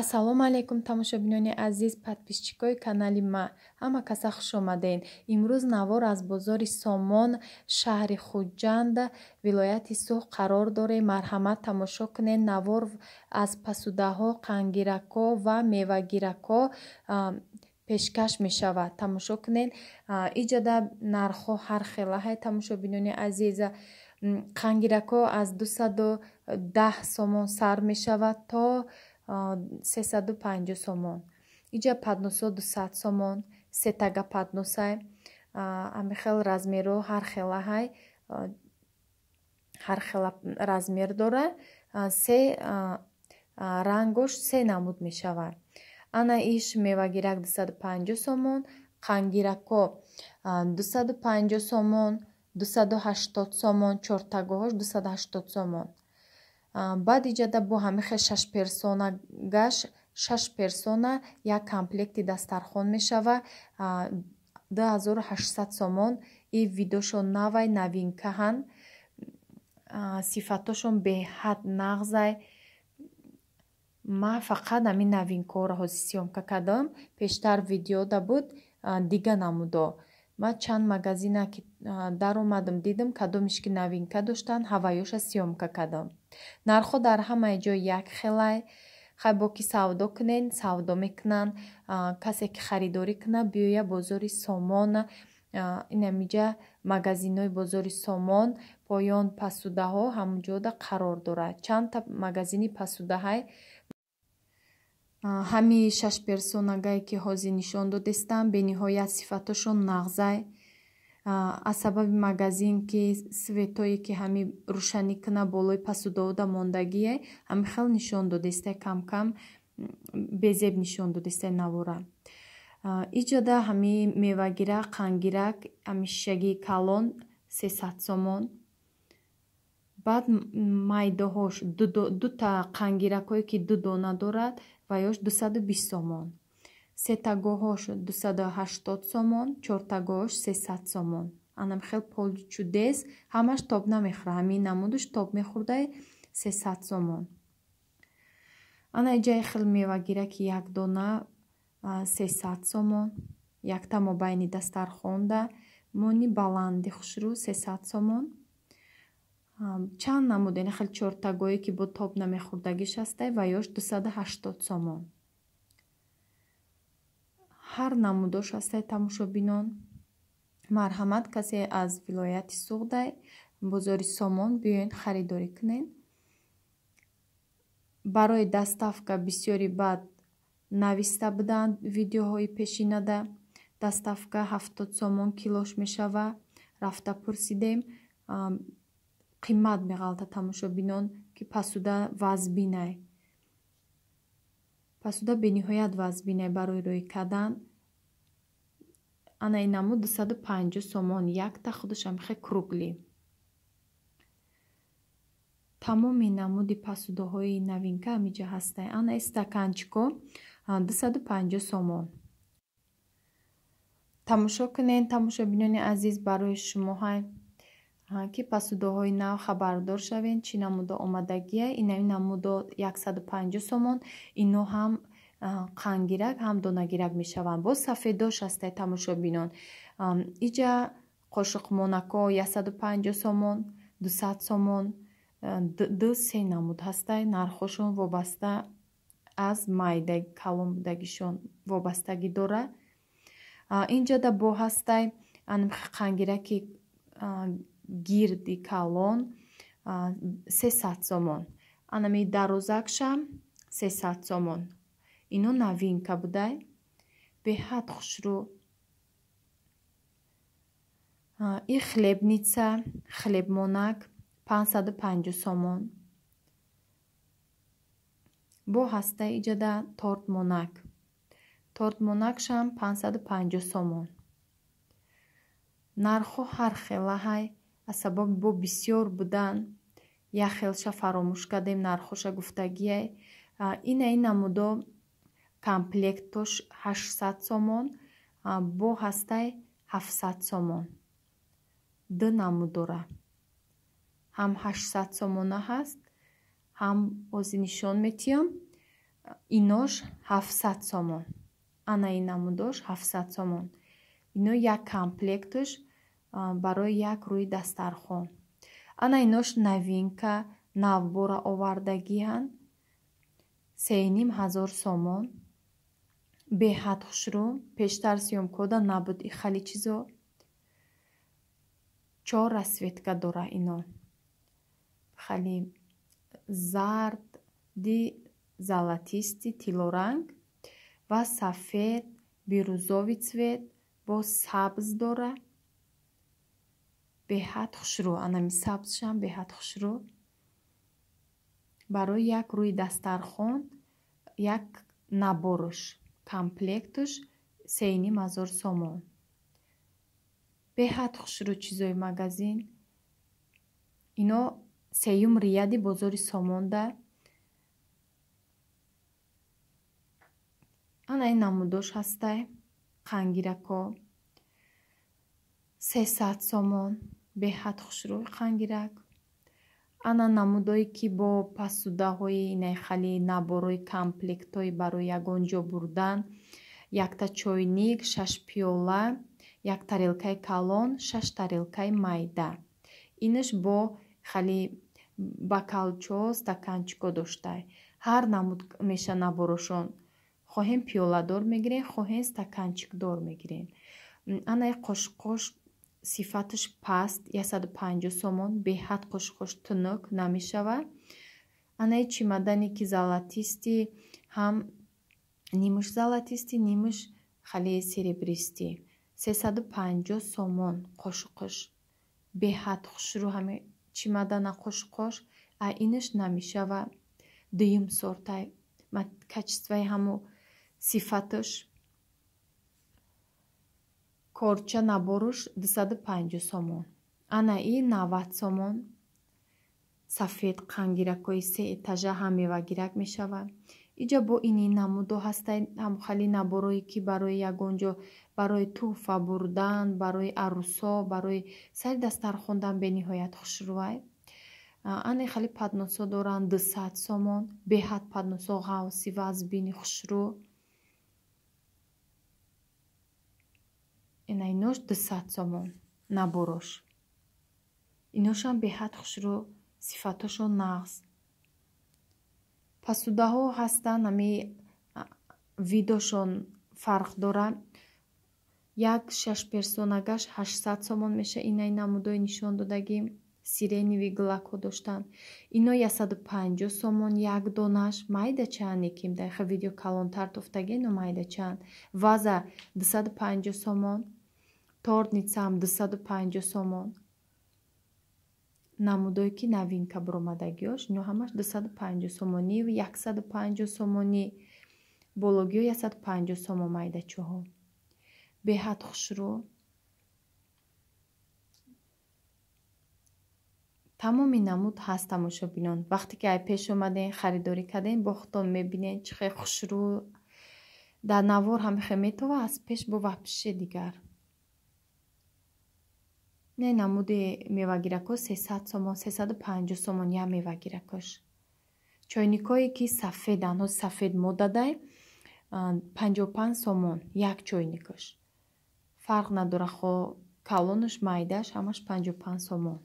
ассалому алайкум тамошобинони азиз подписчикои канали ма ҳама каса хуш омадаин имрӯз навор аз бозори сомон шаҳри хуҷанд вилояти суҳ қарор дорем марҳамат тамошо кунед навор аз пасудаҳо қангиракҳо ва мевагиракҳо пешкаш мешавад тамошо кунед иҷода нархҳо ҳар хела ҳай тамошобинони азиз қангиракҳо аз дусаду даҳ сомон сар мешавад то 350 сомон иҷа падносо 200 сомон сетага падносай амихел размеро ҳархелаҳай ҳархела размер дора се рангош се намуд мешавад ана иш мевагирак 250 сомон қангирако 250 сомон 280 сомон чортагоҳош 280 сомон баъди ҷада бо ҳамихе шашперсона гаш шаш персона як комплекти дастархон мешава 2800 сомон и видошон навай новинкаҳан сифатошон беҳад нағзай ма фақат ҳамин новинкаҳоро ҳозисиёмка кардам пештар видеода буд дига намудо ман чанд магазина ки даромадам дидам кадомиш ки новинка доштанд ҳавайоша сёмка кадам нархҳо дар ҳамаи ҷо якхелай хай бо ки савдо кунен савдо мекунанд касе ки харидорӣ куна биёя бозори сомон инамиҷа магазинои бозори сомон поён пасудаҳо ҳамуҷода қарор дорад чандта магазини пасудаҳай ҳами шаш персонагае ки ҳозир нишон додастам бениҳоят сифаташон нағзай аз сабаби магазин ки светое ки ҳами рӯшанӣ кна болои пасудовда мондагие ҳами хел нишон додаста камкам безеб нишон додаста навора иҷода ҳами мевагира қангирак ҳами шишагии калон сесад сомон баъд майдаҳош дута қангиракое ки ду дона дорад ва ёш 220 сомон сетагоҳош 280 сомон чортагоҳош 300 сомон анам хел полчудес ҳамаш топ намехӯра ҳамин намудуш топ мехӯрдаи 300 сомон ана иҷаи хел мевагира ки як дона 300 сомон як тамо байни дастархонда мони баланди хушрӯ 300 сомон чанд намуд яъне хеле чортагое ки бо тоб намехӯрдагиш ҳастай ва ёш 280 сомон ҳар намудош ҳастай тамошобинон марҳамат касе аз вилояти суғдай бозори сомон биёед харидорӣ кунед барои даставка бисёри баъд нависта будаанд видеоҳои пешинада даставка 70 сомон килош мешава рафта пурсидем қиммат меғалта тамошобинон ки пасуда вазбинай пасуда бениҳоят вазбинай барои рӯй кадан ана инаму 250 сомон якта худашамихе круглӣ тамоми намуди пасудаҳои новинка амиҷа ҳастай ана истаканчико 250 сомон тамошо кунен тамошобинони азиз барои шумо ҳай ки пасудоҳои нав хабардор шавем чӣ намудо омадагия инами намудо 150 сомон ино ҳам қангирак ҳам донагирак мешаванд боз сафедош ҳастай тамошобинон ижа қошуқмонако 150 сомон 200 сомон ду се намуд ҳастай нархошон вобаста аз майдаги калонбудагишон вобастагӣ дора инҷада бо ҳастай қангираки гирди калон 300 сомон анами дарозакша 300 сомон ино новинка будай беҳад хушрӯ и хлебница хлебмонак 550 сомон бо ҳаста иҷада тортмонак тортмонакшам 550 сомон нархҳо ҳар хела ҳай аз сабаби бо бисёр будан яхелша фаромӯш кардем нархоша гуфтагияй инаи намудо комплектош 800 сомон бо ҳастай 700 сомон ду намудора ҳам 800 сомона ҳаст ҳам ози нишон метиём инош 700 сомон ана и намудош 700 сомон ино як комплектош барои як рӯи дастархон ана инош новинка навбора овардагианд сеним ҳазор сомон беҳад хушрум пештар сиёмкода набуд и хали чизо чор расветка дора ино хали зарди золотисти тилоранг ва сафед бирӯзови цвет бо сабз дорад беҳад хушрӯ анами сабзшам беҳад хушрӯ барои як рӯи дастархон як набораш комплектуш сеини мазор сомон беҳад хушрӯ чизои магазин ино сеюм рияди бозори сомонда анаи намудош ҳастай қангиракҳо сесад сомон беҳад хушрӯй қангирак ана намудое ки бо пасудаҳои найхали набори комплектҳои барои ягон ҷо бурдан якта чойник шаш пиёла як тарелкаи калон шаш тарелкаи майда иниш бо хали бакалчо стаканчико доштай ҳар намуд меша наборошон хоҳем пиёладор мегирем хоҳем стаканчикдор мегирем ана як қошқ қошқ сифаташ паст 150 сомон беҳад қушқуш тунук намешавад анаи чимадане ки золатисти ҳам нимуш золатисти нимуш халии серебристӣ 350 сомон қошуқуш беҳад хушру ҳами чимадана қошуқуш а иниш намешава дуюм сортай качествои ҳаму сифаташ корча набуруш 250 сомон анаи 90 сомон сафед қангиракои сеэтажа ҳам мевагирак мешавад иҷа бо ини намудо ҳастай ҳамхали набурое ки барои ягонҷо барои тӯҳфа бурдан барои арӯсо барои сари дастар хондан бениҳоят хушрӯай ана хали падносо доранд 200 сомон беҳад падносо ғавси вазбини хушрӯ инаи нӯш дусад сомон набурӯш инӯшам беҳад хушрӯ сифаташо нағз пасудаҳо ҳастанд ҳами видошон фарқ дора як шашперсонагаш ҳаштсад сомон меша инаи намудои нишон додагӣ сиренивӣ гилакҳо доштан ино ясаду панҷо сомон як донаш майда чанд никимдаха видео калонтар тофтагино майда чанд ваза дусаду панҷо сомон торницам 250 сомон намудое ки новинка баромадагиош ино ҳамаш 250 сомонӣ 150 сомонӣ бологиё 150 сомон майдачоҳо беҳад хушрӯ тамоми намуд ҳаст тамошобинон вақте ки ай пеш омадаен харидорӣ кардаен бохтон мебинен чихе хушрӯ дар навор ҳамихе метова аз пеш бо ваҳпише дигар не намуди мевагирако 300 сомон 350 сомон я мевагиракош чойникое ки сафед ано сафед модадай 55 сомон як чойникош фарқ надора хо калонаш майдаш ҳамаш 55 сомон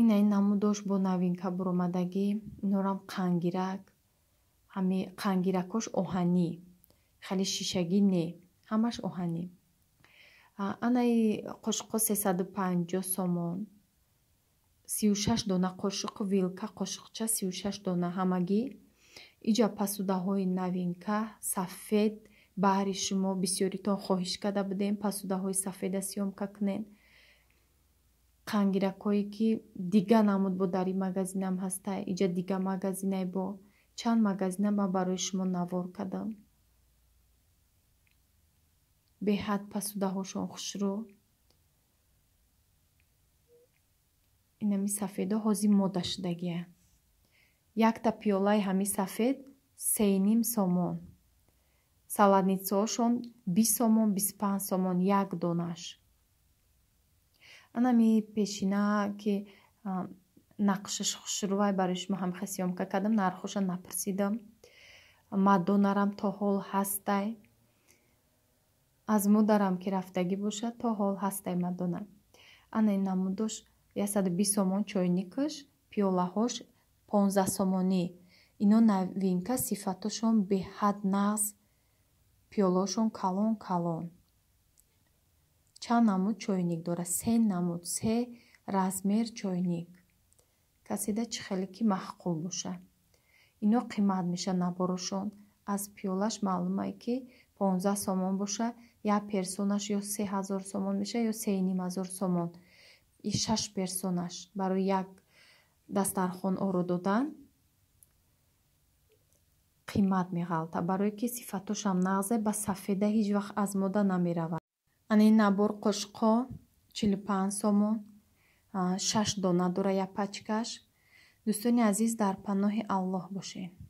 инаи намудош бо новинка буромадагӣ норам қангирак ҳами қангиракош оҳанӣ хале шишагӣ не ҳамаш оҳанӣ анаи қошуқҳо 35 сомон 36 дона қошуқ вилка қошуқча 36 дона ҳамагӣ иҷа пасудаҳои новинка сафед баҳри шумо бисёритон хоҳиш карда будем пасудаҳои сафеда сиёмка кунен қангиракҳое ки дига намуд бо дари магазинам ҳаста иҷа дига магазинае бо чанд магазинам ман барои шумо навор кардам беҳад пасудаҳошон хушрӯ инами сафеда ҳозир модда шудагия якта пиёлаи ҳами сафед сеним сомон саладницаҳошон бист сомон бист панҷ сомон як донаш анами пешина ки нақшаш хушрувай барашумо ҳамхасёмка кардам нархуша напарсидам маддонарам то ҳол ҳастай аз модарам ки рафтагӣ бошад то ҳол ҳастай мадона ана ин намудош 120 сомон чойникаш пиёлаҳош 15 сомонӣ ино новинка сифаташон беҳад нағз пиёлаҳошон калон калон чанд намуд чойник дорад се намуд се размер чойник касида чӣ хеле ки маҳқул боша ино қимат меша наборошон аз пиёлаш маълумае ки 15 сомон бошад як персонаш ё се ҳазор сомон меша ё се ним ҳазор сомон и шаш персонаш барои як дастархон оро додан қимат меғалта барое ки сифаташам нағзе ба сафеда ҳеҷ вақт аз мода намеравад анин набор қошқо чилу панҷ сомон шаш дона дора як пачкаш дӯстони азиз дар паноҳи аллоҳ бошем